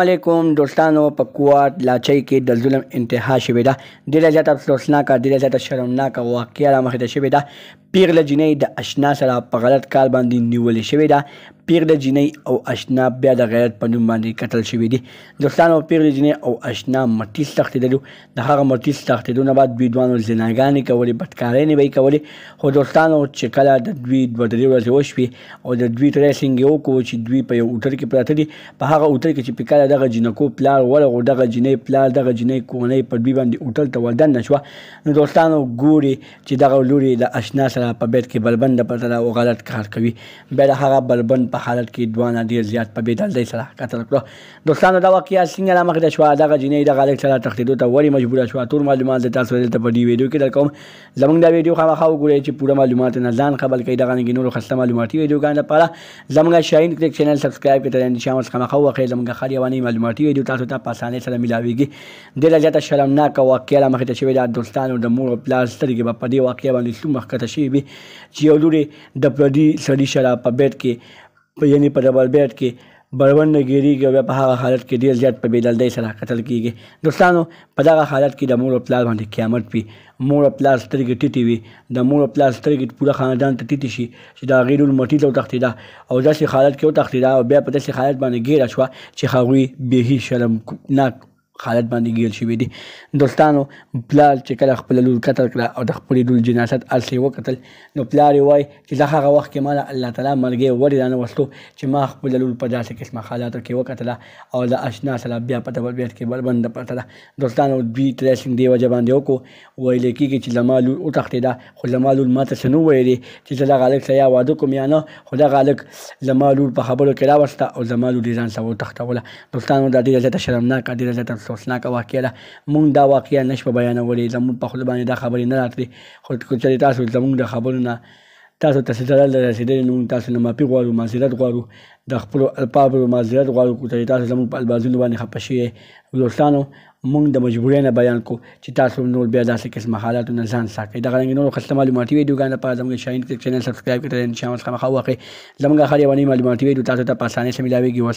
علیکم دوستانو په کوات لاچۍ کې د ظلم انتها شوې ده ډېره زیاته افسوسناکه ډېره زیاته شرمناکه واقعه رامخې ته شوې ده پیغله جنۍ د اشنا سره په غلط کار باندې نیولې شوې ده پیغله جنۍ او اشنا بیا د غیرت په نوم باندې قتل شوي دي دوستانو پیغله جنۍ او اشنا مټي سختېدلو د هغه مټي سختېدو نه بعد دوی دوانو زناګانې کولې بدکارانې به یې کولې خو دوستانو چې کله د دوی دوه درې ورځې وشوې او د دوی ټریسینګ یې وکړو چې دوی په یو اوټر کې پراته دي په هغه اوټر کې چې پکاله دغه جنکو پلار ورغو دغه جنۍ پلار دغه جنۍ کورنۍ په دوی باندې اوټل ته ودن نشوه نو دوستانو ګوري چې دغه لوري د اشنا سره په بید کې بلبند په تله او غلط کار کوي بیا د هغه بلبند په حالت کې دوه نه ډېر زیات په بې دلدۍ سره قتل کړه دوستانو دا واقعه څنګه رامخته شوه دغه جینۍ د غلط سره تښتېدو ته ولې مجبوره شوه ټول معلومات زه تاسو دلته په دې ویډیو کې درکوم زموږ دا ویډیو خامخا وګورئ چې پوره معلومات نه ځان خبر کوي دغه نګې نورو خسته معلوماتي ویډیوګانو لپاره زموږ شاهین کرک چینل سبسکرایب کړئ ان شاء الله خامخا واقعي زموږ خالي وانی معلوماتي ویډیو تاسو ته په اسانۍ سره ملاويږي ډېره زیاته شرمناکه واقعه رامخته شوې ده دوستانو د مور او پلار سترګې به په دې واقعه باندې څومره ښکته شوي وي چې یو لوري د پردي سړي شراب په بیت کې یعنی په ډبل بیت کې بړوند ګیریږي او په هغه حالت کې ډیر زیات په بېدلدۍ سره قتل کیږي دوستانو په دغه حالت کې د مور او پلار باندې قیامت وي مور او پلار سترګې ټیټې وي د مور او پلار سترګې پوره خاندان ته ټیټې شي چې دا غیر المټي ته وتښتېده او داسې حالت کې وتښتېده او بیا په داسې حالت باندې ګیره شوه چې هغوی بېهي شرمناک حالت باندې ګیر شوي دي دوستانو پلار چې کله خپل لور قتل کړه او د خپل لور جنازت السه وکتل نو پلار وای چې دا هغه وخت کې مال الله تعالی مرګي وړي دانه وستو چې ما خپل لور په داسې قسمه حالاتو کې وکتل او د آشنا سره بیا په ډول بیت کې بلبند پټه ده دوستانو دوی ترسینګ دی وجه باندې وکړو ویل کېږي چې لما لور او تختې ده خو لما لور ماته شنو ویلي چې زه دغه هلک سره واده کوم یا نه خو دغه هلک لما لور په خبرو کې راوسته او زما لور یې ځان سره وتښتوله دوستانو دا ډېره زیاته شرمناکه ډېره زیاته سوسناکه واقعه ده مونږ دا واقعه نشو بیانولې زموږ په خوله باندې دا خبرې نه راتلې خو که چېرې تاسو زموږ د خبرو نه تاسو ته ستړل رسیدلی نو تاسو نه معافي غواړو معذرت غواړو د خپلو الفاظو معذرت غواړو چې تاسو زموږ په الفاظونو باندې خفه شوي دوستانو موږ د مجبورۍ نه بیان کو چې تاسو نور بیا داسې قسم حالاتو نه ځان ساتئ دغه رنګې نورو خسته معلوماتي ویډیوګانو لپاره زموږ شاین کرک چینل سبسکرایب کړئ انشاءالله خامخا واقع زموږ هر یوه معلوماتي ویډیو تاسو ته په اسانۍ سره ملاویږي